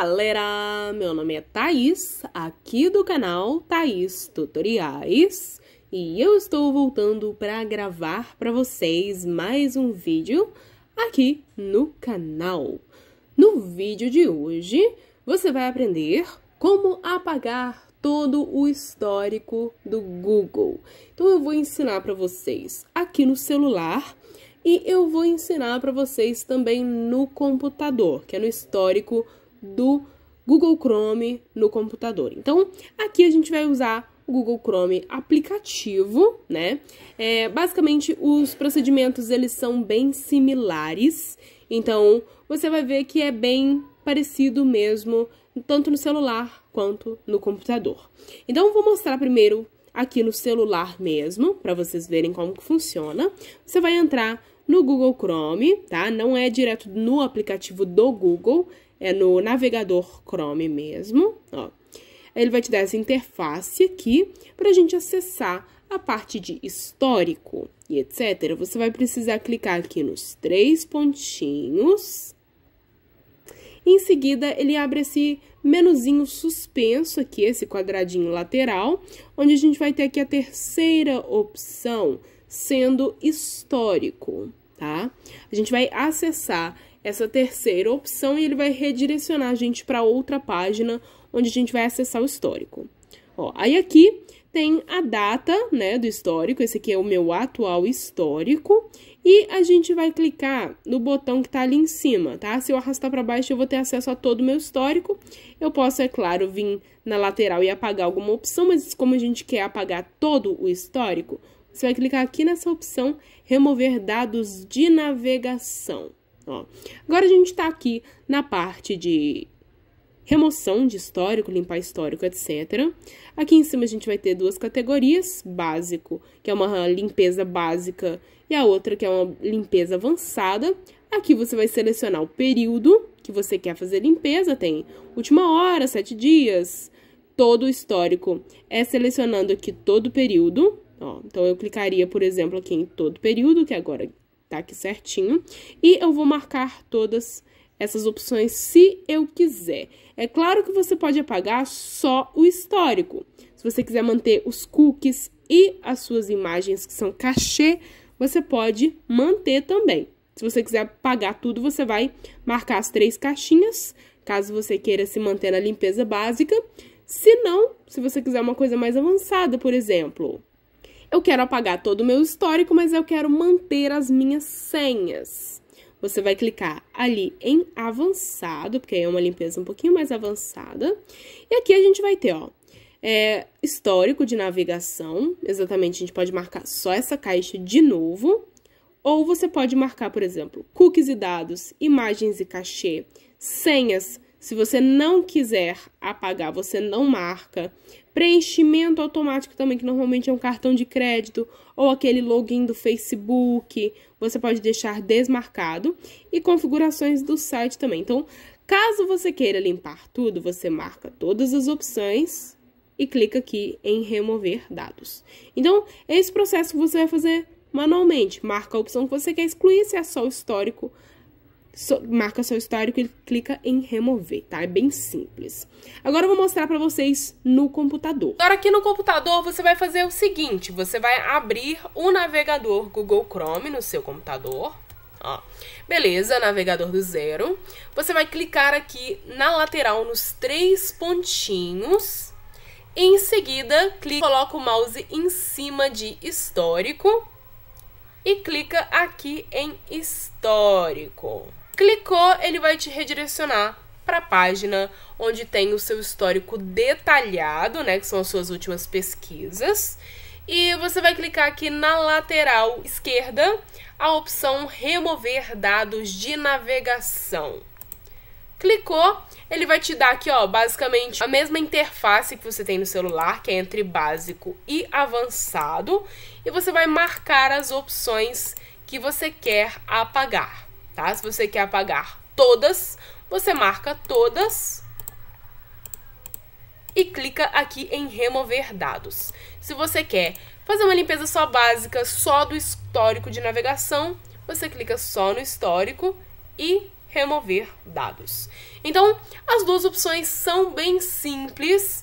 Galera, meu nome é Thaís, aqui do canal Thaís Tutoriais, e eu estou voltando para gravar para vocês mais um vídeo aqui no canal. No vídeo de hoje, você vai aprender como apagar todo o histórico do Google. Então eu vou ensinar para vocês aqui no celular, e eu vou ensinar para vocês também no computador, que é no histórico do Google Chrome no computador. Então, aqui a gente vai usar o Google Chrome aplicativo, né? É, basicamente, os procedimentos eles são bem similares. Então, você vai ver que é bem parecido mesmo, tanto no celular quanto no computador. Então, vou mostrar primeiro aqui no celular mesmo, para vocês verem como que funciona. Você vai entrar no Google Chrome, tá? Não é direto no aplicativo do Google, é no navegador Chrome mesmo, ó. Ele vai te dar essa interface aqui para a gente acessar a parte de histórico e etc. Você vai precisar clicar aqui nos três pontinhos. Em seguida, ele abre esse menuzinho suspenso aqui, esse quadradinho lateral, onde a gente vai ter aqui a terceira opção, sendo histórico, tá? A gente vai acessar essa terceira opção e ele vai redirecionar a gente para outra página onde a gente vai acessar o histórico. Ó, aí aqui tem a data né, do histórico, esse aqui é o meu atual histórico, e a gente vai clicar no botão que está ali em cima, tá? Se eu arrastar para baixo, eu vou ter acesso a todo o meu histórico. Eu posso, é claro, vir na lateral e apagar alguma opção, mas como a gente quer apagar todo o histórico, você vai clicar aqui nessa opção, remover dados de navegação. Ó. Agora a gente está aqui na parte de remoção de histórico, limpar histórico, etc. Aqui em cima a gente vai ter duas categorias, básico, que é uma limpeza básica, e a outra que é uma limpeza avançada. Aqui você vai selecionar o período que você quer fazer limpeza, tem última hora, sete dias, todo o histórico. É selecionando aqui todo o período, ó, então eu clicaria, por exemplo, aqui em todo período, que agora tá aqui certinho. E eu vou marcar todas essas opções se eu quiser. É claro que você pode apagar só o histórico. Se você quiser manter os cookies e as suas imagens que são cachê, você pode manter também. Se você quiser apagar tudo, você vai marcar as três caixinhas, caso você queira se manter na limpeza básica. Se não, se você quiser uma coisa mais avançada, por exemplo, eu quero apagar todo o meu histórico, mas eu quero manter as minhas senhas. Você vai clicar ali em avançado, porque é uma limpeza um pouquinho mais avançada. E aqui a gente vai ter, ó, é, histórico de navegação. Exatamente, a gente pode marcar só essa caixa de novo. Ou você pode marcar, por exemplo, cookies e dados, imagens e cachê, senhas, se você não quiser apagar, você não marca. Preenchimento automático também, que normalmente é um cartão de crédito ou aquele login do Facebook, você pode deixar desmarcado. E configurações do site também. Então, caso você queira limpar tudo, você marca todas as opções e clica aqui em remover dados. Então, esse processo você vai fazer manualmente. Marca a opção que você quer excluir, se é só o histórico, so, marca seu histórico e clica em remover, tá? É bem simples. Agora eu vou mostrar para vocês no computador. Agora aqui no computador você vai fazer o seguinte, você vai abrir o navegador Google Chrome no seu computador, Ó. Beleza, navegador do zero. Você vai clicar aqui na lateral nos três pontinhos. Em seguida, clica, coloca o mouse em cima de histórico e clica aqui em histórico. Clicou, ele vai te redirecionar para a página onde tem o seu histórico detalhado, né, que são as suas últimas pesquisas. E você vai clicar aqui na lateral esquerda a opção remover dados de navegação. Clicou, ele vai te dar aqui, ó, basicamente a mesma interface que você tem no celular, que é entre básico e avançado, e você vai marcar as opções que você quer apagar tá? Se você quer apagar todas, você marca todas e clica aqui em remover dados. Se você quer fazer uma limpeza só básica, só do histórico de navegação, você clica só no histórico e remover dados. Então, as duas opções são bem simples